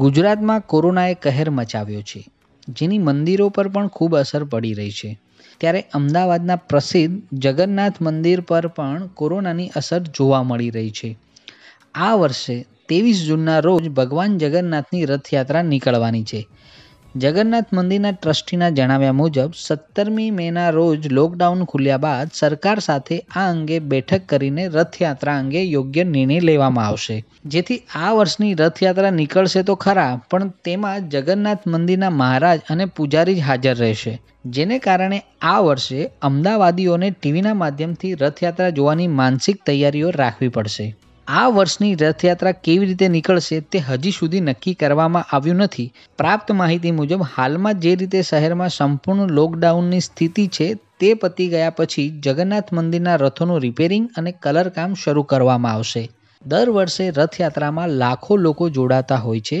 ગુજરાતમાં કોરોનાએ કહેર મચાવ્યો છે જેની મંદિરો પર પણ ખૂબ અસર પડી રહી છે ત્યારે અમદાવાદના પ્રસિદ્ધ જગન્નાથ મંદિર પર પણ કોરોનાની અસર જોવા મળી રહી છે આ વર્ષે ત્રેવીસ જૂનના રોજ ભગવાન જગન્નાથની રથયાત્રા નીકળવાની છે જગન્નાથ મંદિરના ટ્રસ્ટીના જણાવ્યા મુજબ સત્તરમી મેના રોજ લોકડાઉન ખુલ્યા બાદ સરકાર સાથે આ અંગે બેઠક કરીને રથયાત્રા અંગે યોગ્ય નિર્ણય લેવામાં આવશે જેથી આ વર્ષની રથયાત્રા નીકળશે તો ખરા પણ તેમાં જગન્નાથ મંદિરના મહારાજ અને પૂજારી જ હાજર રહેશે જેને કારણે આ વર્ષે અમદાવાદીઓને ટીવીના માધ્યમથી રથયાત્રા જોવાની માનસિક તૈયારીઓ રાખવી પડશે આ વર્ષની રથયાત્રા કેવી રીતે નીકળશે તે હજી સુધી નક્કી કરવામાં આવ્યું નથી પ્રાપ્ત માહિતી મુજબ હાલમાં જે રીતે શહેરમાં સંપૂર્ણ લોકડાઉનની સ્થિતિ છે તે પતી ગયા પછી જગન્નાથ મંદિરના રથોનું રિપેરિંગ અને કલર કામ શરૂ કરવામાં આવશે દર વર્ષે રથયાત્રામાં લાખો લોકો જોડાતા હોય છે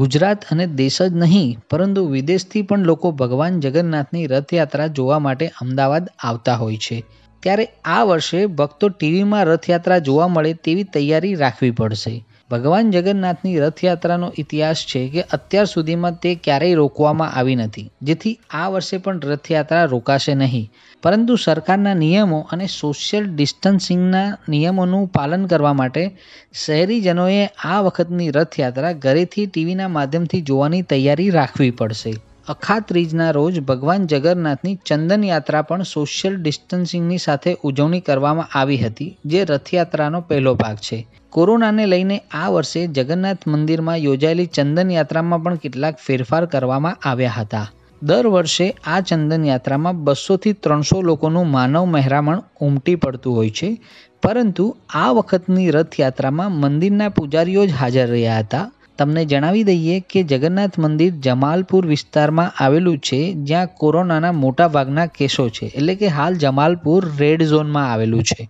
ગુજરાત અને દેશ જ નહીં પરંતુ વિદેશથી પણ લોકો ભગવાન જગન્નાથની રથયાત્રા જોવા માટે અમદાવાદ આવતા હોય છે ત્યારે આ વર્ષે ભક્તો ટીવીમાં રથયાત્રા જોવા મળે તેવી તૈયારી રાખવી પડશે ભગવાન જગન્નાથની રથયાત્રાનો ઇતિહાસ છે કે અત્યાર સુધીમાં તે ક્યારેય રોકવામાં આવી નથી જેથી આ વર્ષે પણ રથયાત્રા રોકાશે નહીં પરંતુ સરકારના નિયમો અને સોશિયલ ડિસ્ટન્સિંગના નિયમોનું પાલન કરવા માટે શહેરીજનોએ આ વખતની રથયાત્રા ઘરેથી ટીવીના માધ્યમથી જોવાની તૈયારી રાખવી પડશે અખાત્રીજના રોજ ભગવાન જગન્નાથની ચંદન યાત્રા પણ સોશિયલ ડિસ્ટન્સિંગની સાથે ઉજવણી કરવામાં આવી હતી જે રથયાત્રાનો પહેલો ભાગ છે કોરોનાને લઈને આ વર્ષે જગન્નાથ મંદિરમાં યોજાયેલી ચંદન યાત્રામાં પણ કેટલાક ફેરફાર કરવામાં આવ્યા હતા દર વર્ષે આ ચંદન યાત્રામાં બસોથી ત્રણસો લોકોનું માનવ મહેરામણ ઉમટી પડતું હોય છે પરંતુ આ વખતની રથયાત્રામાં મંદિરના પૂજારીઓ જ હાજર રહ્યા હતા તમને જણાવી દઈએ કે જગન્નાથ મંદિર જમાલપુર વિસ્તારમાં આવેલું છે જ્યાં કોરોનાના મોટાભાગના કેસો છે એટલે કે હાલ જમાલપુર રેડ ઝોનમાં આવેલું છે